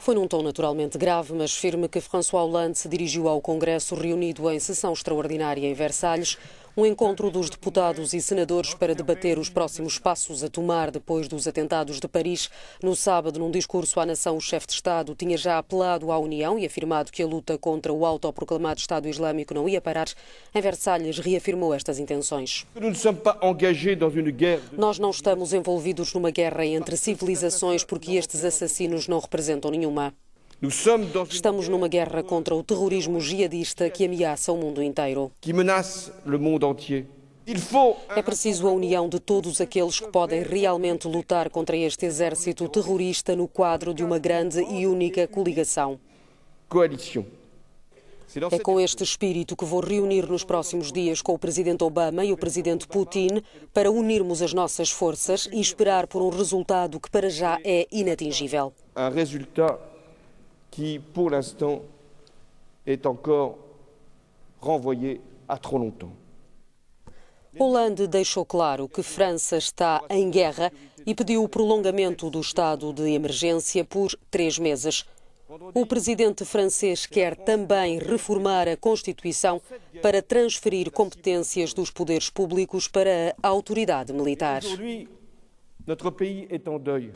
Foi num tom naturalmente grave, mas firme, que François Hollande se dirigiu ao Congresso reunido em sessão extraordinária em Versalhes um encontro dos deputados e senadores para debater os próximos passos a tomar depois dos atentados de Paris. No sábado, num discurso à nação, o chefe de Estado tinha já apelado à União e afirmado que a luta contra o autoproclamado Estado Islâmico não ia parar. Em Versalhes, reafirmou estas intenções. Nós não estamos envolvidos numa guerra entre civilizações porque estes assassinos não representam nenhuma. Estamos numa guerra contra o terrorismo jihadista que ameaça o mundo inteiro. É preciso a união de todos aqueles que podem realmente lutar contra este exército terrorista no quadro de uma grande e única coligação. Coalição. É com este espírito que vou reunir nos próximos dias com o presidente Obama e o presidente Putin para unirmos as nossas forças e esperar por um resultado que para já é inatingível. Um resultado qui, pour l'instant, est encore renvoyée há trop longtemps. Hollande deixou claro que França está em guerra e pediu o prolongamento do estado de emergência por três meses. O presidente francês quer também reformar a Constituição para transferir competências dos poderes públicos para a autoridade militar. Hoje, nosso país está em deuil.